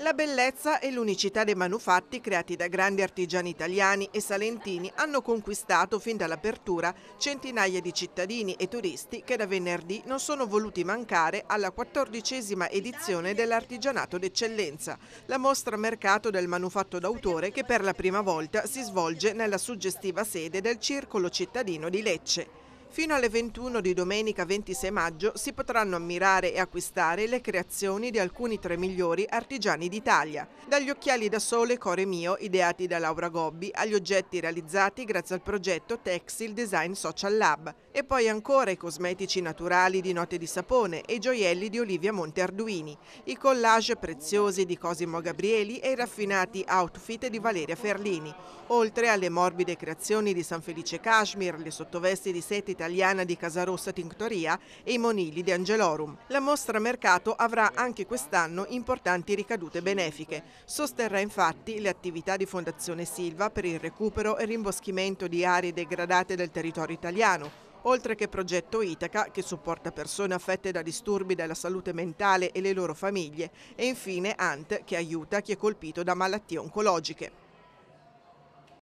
La bellezza e l'unicità dei manufatti creati da grandi artigiani italiani e salentini hanno conquistato fin dall'apertura centinaia di cittadini e turisti che da venerdì non sono voluti mancare alla quattordicesima edizione dell'Artigianato d'Eccellenza, la mostra mercato del manufatto d'autore che per la prima volta si svolge nella suggestiva sede del Circolo Cittadino di Lecce. Fino alle 21 di domenica 26 maggio si potranno ammirare e acquistare le creazioni di alcuni tra i migliori artigiani d'Italia, dagli occhiali da sole Core Mio ideati da Laura Gobbi agli oggetti realizzati grazie al progetto Textile Design Social Lab e poi ancora i cosmetici naturali di Note di Sapone e i gioielli di Olivia Monte Arduini, i collage preziosi di Cosimo Gabrieli e i raffinati outfit di Valeria Ferlini, oltre alle morbide creazioni di San Felice Kashmir, le sottovesti di seti italiana di Casarossa Tinctoria e i monili di Angelorum. La mostra mercato avrà anche quest'anno importanti ricadute benefiche. Sosterrà infatti le attività di Fondazione Silva per il recupero e rimboschimento di aree degradate del territorio italiano, oltre che Progetto Itaca, che supporta persone affette da disturbi della salute mentale e le loro famiglie, e infine ANT, che aiuta chi è colpito da malattie oncologiche.